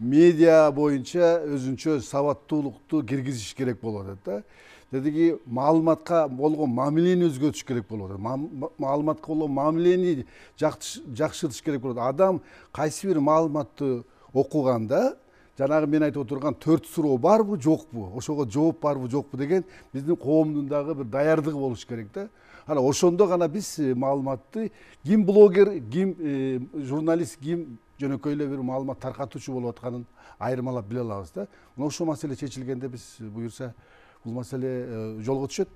медиа бойынша өзүнчө сабаттуулукту киргизиш керек болуп атат да тетиги маалыматка болгон мамилени өзгөртүш керек болуп атат маалыматка болгон мамилени жакшыртыш керек болуп атат адам кайсы бир маалыматты окуганда жанагы мен айтып отурган төрт суроо барбы жокпу ошого жооп барбы жокпу деген биздин коомдун дагы бир даярдыгы болуш керек да анан ошондо гана биз э, маалыматты ким блогер ким э, журналист ким жөнөкөй эле бир маалымат таркатуучу болуп атканын айырмалап биле алабыз да мына ушул маселе чечилгенде биз э, буюрса бул маселе жолго түшөт